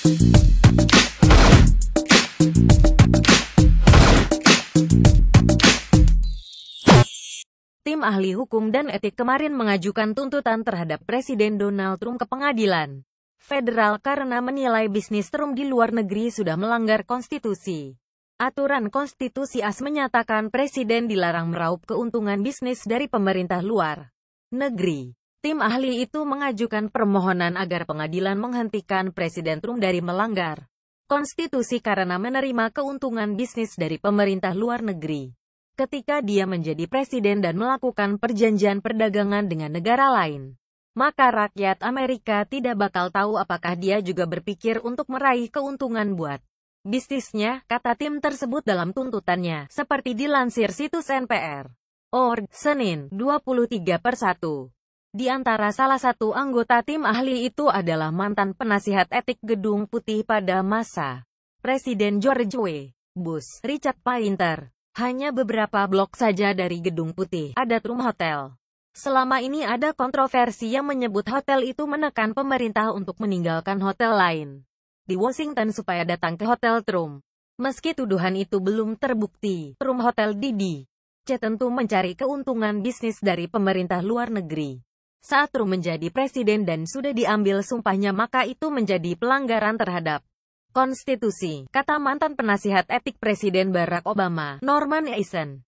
Tim ahli hukum dan etik kemarin mengajukan tuntutan terhadap Presiden Donald Trump ke pengadilan federal karena menilai bisnis Trump di luar negeri sudah melanggar konstitusi. Aturan konstitusi AS menyatakan presiden dilarang meraup keuntungan bisnis dari pemerintah luar negeri. Tim ahli itu mengajukan permohonan agar pengadilan menghentikan Presiden Trump dari melanggar konstitusi karena menerima keuntungan bisnis dari pemerintah luar negeri. Ketika dia menjadi presiden dan melakukan perjanjian perdagangan dengan negara lain, maka rakyat Amerika tidak bakal tahu apakah dia juga berpikir untuk meraih keuntungan buat bisnisnya, kata tim tersebut dalam tuntutannya, seperti dilansir situs NPR. Org, Senin, 23 per 1. Di antara salah satu anggota tim ahli itu adalah mantan penasihat etik Gedung Putih pada masa Presiden George W. Bush, Richard Painter. Hanya beberapa blok saja dari Gedung Putih, ada Trum Hotel. Selama ini ada kontroversi yang menyebut hotel itu menekan pemerintah untuk meninggalkan hotel lain di Washington supaya datang ke Hotel Trump. Meski tuduhan itu belum terbukti, Trum Hotel Didi C tentu mencari keuntungan bisnis dari pemerintah luar negeri. Saat Trump menjadi presiden dan sudah diambil sumpahnya maka itu menjadi pelanggaran terhadap konstitusi, kata mantan penasihat etik Presiden Barack Obama, Norman Eisen.